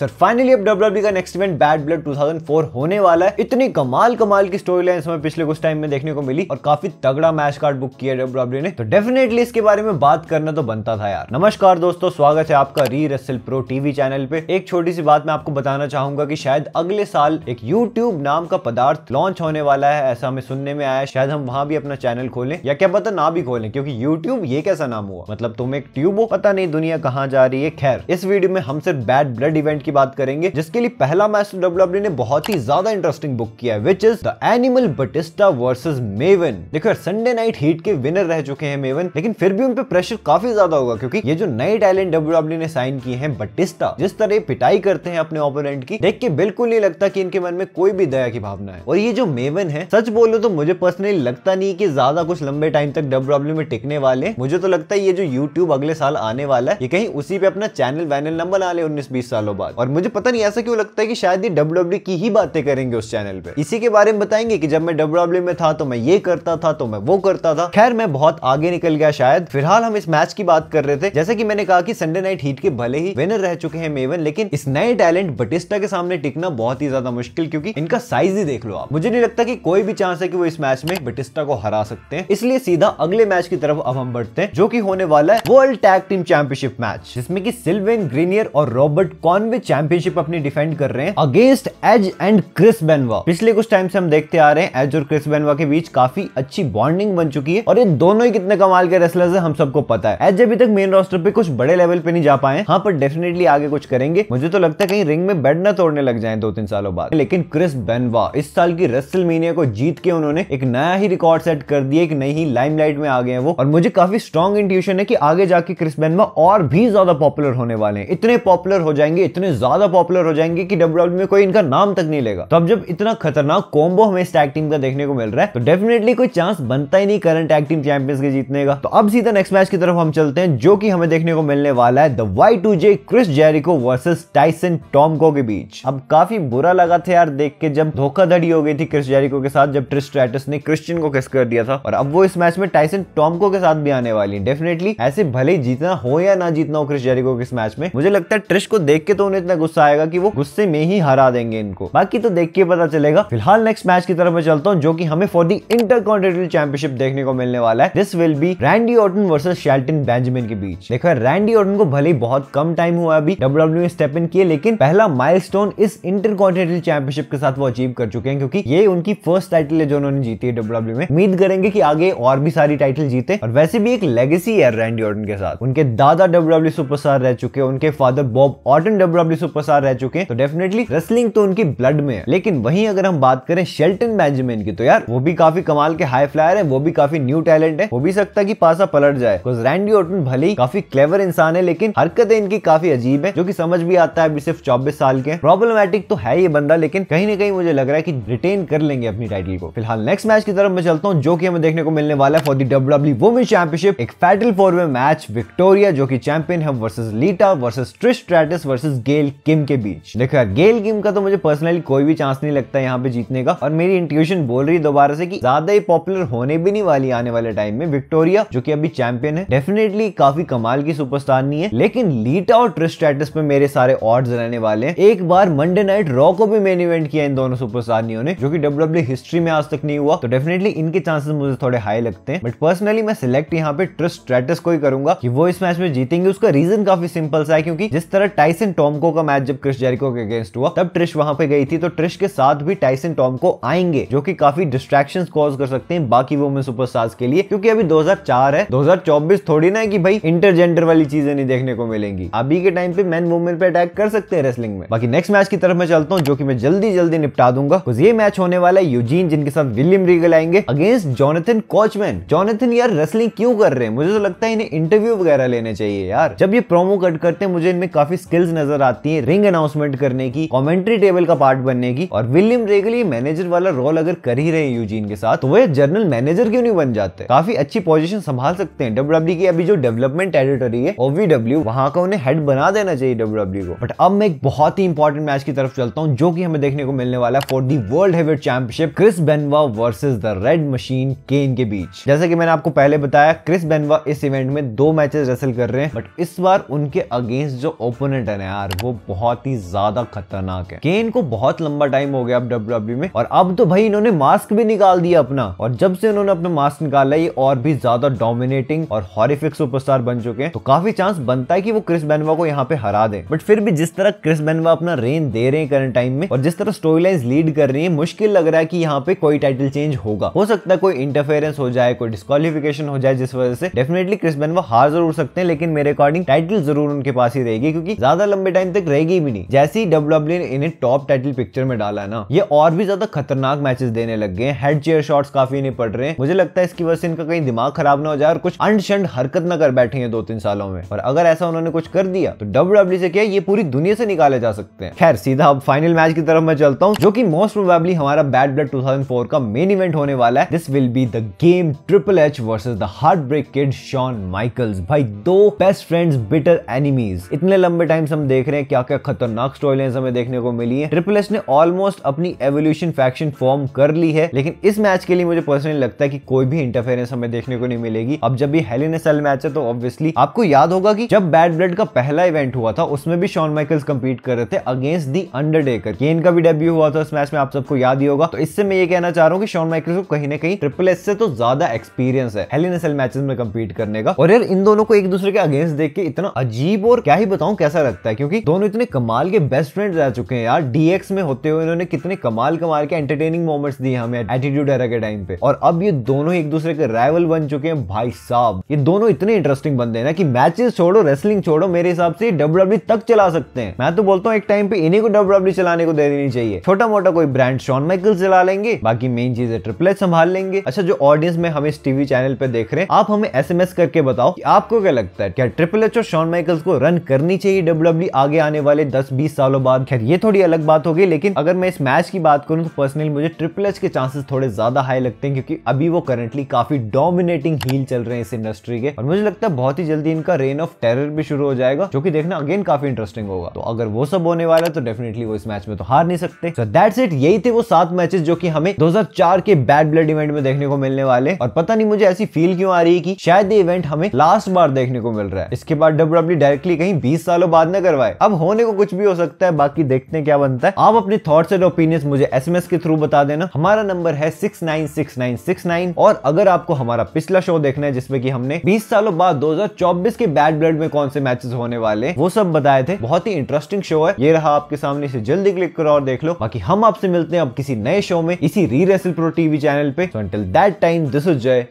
sir finally अब W e का next event bad blood 2004 होने वाला है इतनी कमाल कमाल की स्टोरी लाइन हमें पिछले कुछ टाइम में देखने को मिली और काफी तगड़ा मैच कार्ड बुक किया डब्ल्यू e ने तो डेफिनेटली इसके बारे में बात करना तो बनता था यार नमस्कार दोस्तों स्वागत है आपका री रेसल प्रो टीवी चैनल पे एक छोटी सी बात मैं आपको बताना चाहूंगा की शायद अगले साल एक यूट्यूब नाम का पदार्थ लॉन्च होने वाला है ऐसा हमें सुनने में आया शायद हम वहां भी अपना चैनल खोले या क्या पता ना भी खोले क्योंकि यूट्यूब ये कैसा नाम हुआ मतलब तुम एक ट्यूब हो पता नहीं दुनिया कहाँ जा रही है खैर इस वीडियो में हम सिर्फ बैड ब्लड इवेंट की बात करेंगे जिसके लिए पहला मैच तो डब्ल्यू e ने बहुत ही ज्यादा इंटरेस्टिंग बुक किया है which is the animal Batista versus Maven देखो संडे नाइट हीट के विनर रह चुके हैं मेवन लेकिन फिर भी उन पे प्रेशर काफी ज्यादा होगा क्योंकि ये जो नए टैलेंट डब्ल्यू e ने साइन किए हैं बटिस्टा जिस तरह पिटाई करते हैं अपने ओपोनेंट की देख के बिल्कुल नहीं लगता की इनके मन में कोई भी दया की भावना है और ये जो मेवन है सच बोलो तो मुझे पर्सनली लगता नहीं की ज्यादा कुछ लंबे टाइम तक डब्ल्यू e में टिकने वाले मुझे तो लगता है ये जो यूट्यूब अगले साल आने वाला है ये कहीं उसी पे अपना चैनल वैनल नंबर बना ले उन्नीस बीस सालों बाद और मुझे पता नहीं ऐसा क्यों लगता है कि शायद ये डब्ल्यू की ही बातें करेंगे उस चैनल पे इसी के बारे में बताएंगे कि जब मैं डब्ल्यू में था तो मैं ये करता था तो मैं वो करता था खैर मैं बहुत आगे निकल गया शायद फिलहाल हम इस मैच की बात कर रहे थे जैसे कि मैंने कहा कि संडे नाइट हीट के भले ही विनर रह चुके हैं मेवन लेकिन इस नए टैलेंट बटिस्टा के सामने टिकना बहुत ही ज्यादा मुश्किल क्योंकि इनका साइज ही देख लो आप मुझे नहीं लगता कि कोई भी चांस है कि वो इस मैच में बटिस्टा को हरा सकते हैं इसलिए सीधा अगले मैच की तरफ अब हम बढ़ते हैं जो की होने वाला है world tag team championship match जिसमें कि सिल्वेन ग्रीनियर और रॉबर्ट कॉन्वे चैंपियनशिप अपनी डिफेंड कर रहे हैं against Edge and Chris Benoit पिछले कुछ टाइम से हम देखते आ रहे हैं एज और क्रिस बेनवा के बीच काफी अच्छी बॉन्डिंग बन चुकी है और ये दोनों ही कितने कमाल के रेसलर्स है हम सबको पता है एज अभी तक मेन रोस्टर पे कुछ बड़े लेवल पे नहीं जा पाए हाँ पर डेफिनेटली आगे कुछ करेंगे मुझे तो लगता है कहीं रिंग में बेड ना तोड़ने लग जाए दो तीन सालों बाद लेकिन क्रिस बेनवा इस साल की रेसल मीनिया को जीत के उन्होंने एक नया ही रिकॉर्ड सेट कर दिया एक नई ही लाइमलाइट में आ गए हैं वो और मुझे काफी स्ट्रॉन्ग इंट्यूशन है कि आगे जाके क्रिस बेनवा और भी ज्यादा पॉपुलर होने वाले हैं इतने पॉपुलर हो जाएंगे इतने इतने ज्यादा पॉपुलर हो जाएंगे कि डब्ल्यू e में कोई इनका नाम तक नहीं लेगा तो अब जब इतना खतरनाक कॉम्बो हमें इस टैग टीम का देखने को मिल रहा है तो डेफिनेटली कोई चांस बनता ही नहीं करंट टैग टीम चैंपियंस के जीतने का तो अब सीधा नेक्स्ट मैच की तरफ हम चलते हैं जो कि हमें देखने को मिलने वाला है the Y two J Chris Jericho versus Tyson Tomko के बीच अब काफी बुरा लगा था यार देख के जब धोखाधड़ी हो गई थी क्रिस जेरिको के साथ जब ट्रिस्ट्रेटस ने क्रिश्चियन को किस कर दिया था और अब वो इस मैच में टाइसन टॉमको के साथ भी आने वाली है डेफिनेटली ऐसे भले जीतना हो या ना जीतना हो क्रिस जेरिको के इस मैच में मुझे लगता है ट्रिश को देख के तो उन्हें इतना गुस्सा आएगा कि वो गुस्से में ही हरा देंगे इनको बाकी तो देख के पता चलेगा फिलहाल नेक्स्ट मैच की तरफ मैं चलता हूँ जो की हमें फॉर दी कॉन्टिनेंटल चैंपियनशिप देखने को मिलने वाला है this will be Randy Orton versus Shelton Benjamin के बीच देखा रैंडी ऑर्टन को भले बहुत कम टाइम हुआ अभी डब्ल्यू स्टेप इन किए लेकिन पहला माइल इस इंटर कॉन्टिनेंटल चैंपियनशिप के साथ वो अचीव कर चुके हैं क्योंकि ये उनकी फर्स्ट टाइटल है जो उन्होंने जीती है डब्ल्यू e में उम्मीद करेंगे कि आगे और भी सारी टाइटल जीते और वैसे भी एक लेगेसी है रैंडी ऑर्टन के साथ उनके दादा डब्ल्यू डब्ल्यू सुपरस्टार रह चुके हैं उनके फादर बॉब ऑर्टन डब्ल्यू भी सुपरस्टार रह चुके हैं तो डेफिनेटली रेसलिंग तो उनकी ब्लड में है लेकिन वहीं अगर हम बात करें शेल्टन बेंजामिन की तो यार वो भी काफी कमाल के हाई फ्लायर है वो भी काफी न्यू टैलेंट है वो भी सकता की पासा पलट जाए बिकॉज रैंडी ऑर्टन भले ही काफी क्लेवर इंसान है लेकिन हरकतें इनकी काफी अजीब है जो की समझ भी आता है अभी सिर्फ चौबीस साल के प्रॉब्लमेटिक तो है ये बंदा लेकिन कहीं ना कहीं मुझे लग रहा है की रिटेन कर लेंगे अपनी टाइटल को फिलहाल नेक्स्ट मैच की तरफ मैं चलता हूँ जो की हमें देखने को मिलने वाला है for the W W women championship एक fatal four way match Victoria जो की चैंपियन है versus Lita versus Trish Stratus versus गे गेल किम के बीच देखो यार गेल किम का तो मुझे पर्सनली कोई भी चांस नहीं लगता यहाँ पे जीतने का और मेरी इंट्यूशन बोल रही दोबारा से कि ज्यादा ही पॉपुलर होने भी नहीं वाली आने वाले टाइम में विक्टोरिया जो कि अभी चैंपियन है डेफिनेटली काफी कमाल की सुपरस्टार नहीं है लेकिन लीटा और ट्रिस्ट स्टेटस पे मेरे सारे ऑर्ड्स रहने वाले हैं एक बार मंडे नाइट रॉ को भी मेन इवेंट किया इन दोनों सुपरस्टार सुपरस्टारियों ने जो कि डब्ल्यूडब्ल्यू हिस्ट्री e में आज तक नहीं हुआ तो डेफिनेटली इनके चांसेस मुझे थोड़े हाई लगते हैं बट पर्सनली मैं सिलेक्ट यहाँ पे ट्रिस्ट ट्रिस्टेटस को ही करूंगा कि वो इस मैच में जीतेंगे उसका रीजन काफी सिंपल सा है क्योंकि जिस तरह टाइसन टॉम को का मैच जब क्रिश जेरिको के अगेंस्ट हुआ तब ट्रिश वहां पे गई थी तो ट्रिश के साथ भी टाइसन टॉम को आएंगे जो कि काफी डिस्ट्रैक्शन कॉज कर सकते हैं बाकी वो वुमेन सुपरस्टार्स के लिए क्योंकि अभी 2004 है 2024 थोड़ी ना है कि भाई इंटरजेंडर वाली चीजें नहीं देखने को मिलेंगी अभी के टाइम पे मैन वुमेन पे अटैक कर सकते हैं रेसलिंग में बाकी नेक्स्ट मैच की तरफ मैं चलता हूँ जो की मैं जल्दी जल्दी निपटा दूंगा ये मैच होने वाला है यूजीन जिनके साथ विलियम रीगल आएंगे अगेंस्ट जोनेथन कॉचमैन जोनेथन यार रेसलिंग क्यों कर रहे हैं मुझे तो लगता है इन्हें इंटरव्यू वगैरह लेने चाहिए यार जब ये प्रोमो कट करते हैं मुझे इनमें काफी स्किल्स नजर आते आती है रिंग अनाउंसमेंट करने की कॉमेंट्री टेबल का पार्ट बनने की और विलियम रेगली मैनेजर वाला रोल अगर कर ही रहे यूजीन के साथ तो वह जनरल मैनेजर क्यों नहीं बन जाते काफी अच्छी पोजिशन संभाल सकते हैं डब्ल्यू की अभी जो डेवलपमेंट टेरिटरी है ओवीडब्ल्यू वहां का उन्हें हेड बना देना चाहिए डब्ल्यू को बट अब मैं एक बहुत ही इंपॉर्टेंट मैच की तरफ चलता हूँ जो की हमें देखने को मिलने वाला है for the world heavyweight championship Chris Benoit versus the red machine Kane के बीच जैसे की मैंने आपको पहले बताया क्रिस बेनवा इस इवेंट में दो मैचेस रेसल कर रहे हैं बट इस बार उनके अगेंस्ट जो ओपोनेंट है यार वो वो बहुत ही ज्यादा खतरनाक है केन को बहुत लंबा टाइम हो गया अब डब्ल्यू e में और अब तो भाई इन्होंने मास्क भी निकाल दिया अपना और जब से उन्होंने अपना मास्क निकाला ये और भी ज्यादा डोमिनेटिंग और हॉरिफिक सुपरस्टार बन चुके हैं तो काफी चांस बनता है कि वो क्रिस बेनवा को यहाँ पे हरा दे बट फिर भी जिस तरह क्रिस बेनवा अपना रेन दे रहे हैं करंट टाइम में और जिस तरह स्टोरी लाइन लीड कर रही है मुश्किल लग रहा है कि यहाँ पे कोई टाइटल चेंज होगा हो सकता है कोई इंटरफेरेंस हो जाए कोई डिस्कालिफिकेशन हो जाए जिस वजह से डेफिनेटली क्रिस बेनवा हार जरूर सकते हैं लेकिन मेरे अकॉर्डिंग टाइटल जरूर उनके पास ही रहेगी क्योंकि ज्यादा लंबे टाइम एंड तक रहेगी भी नहीं जैसे ही डब्ल्यू e ने इन्हें टॉप टाइटल पिक्चर में डाला है ना ये और भी ज्यादा खतरनाक मैचेस देने लग गए हेड चेयर शॉट्स काफी नहीं पड़ रहे हैं मुझे लगता है इसकी वजह से इनका कहीं दिमाग खराब ना हो जाए और कुछ अंड शंड हरकत न कर बैठे हैं दो तीन सालों में और अगर ऐसा उन्होंने कुछ कर दिया तो डब्ल्यू e से क्या ये पूरी दुनिया से निकाले जा सकते हैं खैर सीधा अब फाइनल मैच की तरफ मैं चलता हूँ जो की मोस्ट प्रोबेबली हमारा बैड ब्लड टू का मेन इवेंट होने वाला है this will be the game Triple H versus the heartbreak kid Shawn Michaels भाई दो बेस्ट फ्रेंड्स बिटर एनिमीज इतने लंबे टाइम से हम देख रहे हैं हैं क्या क्या खतरनाक स्टोरी लाइन हमें देखने को मिली है ट्रिपल एस ने ऑलमोस्ट अपनी एवोल्यूशन फैक्शन फॉर्म कर ली है लेकिन इस मैच के लिए मुझे पर्सनली लगता है कि कोई भी इंटरफेरेंस हमें देखने को नहीं मिलेगी अब जब भी हेलिन सेल मैच है तो ऑब्वियसली आपको याद होगा कि जब बैड ब्लड का पहला इवेंट हुआ था उसमें भी शॉन माइकल्स कम्पीट कर रहे थे अगेंस्ट दी अंडरटेकर केन का भी डेब्यू हुआ था उस मैच में आप सबको याद ही होगा तो इससे मैं ये कहना चाह रहा हूँ कि शॉन माइकल्स को कहीं ना कहीं ट्रिपल एस से तो ज्यादा एक्सपीरियंस है हेलिन एस मैचेस में कम्पीट करने का और यार इन दोनों को एक दूसरे के अगेंस्ट देख के इतना अजीब और क्या ही बताऊं कैसा लगता है क्योंकि दोनों इतने कमाल के बेस्ट फ्रेंड्स रह चुके हैं यार डीएक्स में होते हुए इन्होंने कितने कमाल कमाल के एंटरटेनिंग मोमेंट्स दिए हमें एटीट्यूड एरा के टाइम पे और अब ये दोनों एक दूसरे के राइवल बन चुके हैं भाई साहब ये दोनों इतने इंटरेस्टिंग बंदे हैं ना कि मैचेस छोड़ो रेसलिंग छोड़ो मेरे हिसाब से डब्ल्यू e तक चला सकते हैं मैं तो बोलता हूँ एक टाइम पे इन्हीं को डब्ल्यू e चलाने को दे देनी चाहिए छोटा मोटा कोई ब्रांड शॉन माइकल चला लेंगे बाकी मेन चीज है ट्रिपलेट संभाल लेंगे अच्छा जो ऑडियंस में हम इस टीवी चैनल पे देख रहे हैं आप हमें एस करके बताओ कि आपको क्या लगता है क्या ट्रिपल एच और शॉन माइकल्स को रन करनी चाहिए डब्ल्यू e आगे आने वाले 10-20 सालों बाद खैर ये थोड़ी अलग बात होगी लेकिन अगर मैं इस मैच की बात करूं तो पर्सनली मुझे ट्रिपल एच के चांसेस थोड़े ज्यादा हाई लगते हैं क्योंकि अभी वो करंटली काफी डोमिनेटिंग हील चल रहे हैं इस इंडस्ट्री के और मुझे लगता है बहुत ही जल्दी इनका रेन ऑफ टेरर भी शुरू हो जाएगा जो कि देखना अगेन काफी इंटरेस्टिंग होगा तो अगर वो सब होने वाला है तो डेफिनेटली वो इस मैच में तो हार नहीं सकते सो दैट्स इट यही थे वो सात मैचेस जो कि हमें 2004 के बैड ब्लड इवेंट में देखने को मिलने वाले और पता नहीं मुझे ऐसी फील क्यों आ रही है कि शायद ये इवेंट हमें लास्ट बार देखने को मिल रहा है इसके बाद डब्ल्यू डायरेक्टली e कहीं बीस सालों बाद न करवाए अब अब होने को कुछ भी हो सकता है बाकी देखते हैं क्या बनता है आप अपने थॉट्स एंड ओपिनियंस मुझे एसएमएस के थ्रू बता देना हमारा नंबर है six nine six nine six nine और अगर आपको हमारा पिछला शो देखना है जिसमें कि हमने 20 सालों बाद 2024 के बैड ब्लड में कौन से मैचेस होने वाले वो सब बताए थे बहुत ही इंटरेस्टिंग शो है ये रहा आपके सामने इसे जल्दी क्लिक करो और देख लो बाकी हम आपसे मिलते हैं अब किसी नए शो में इसी री रेसल प्रो टीवी चैनल पे तो that time this is Jai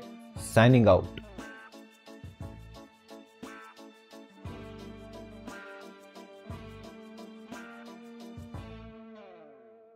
signing out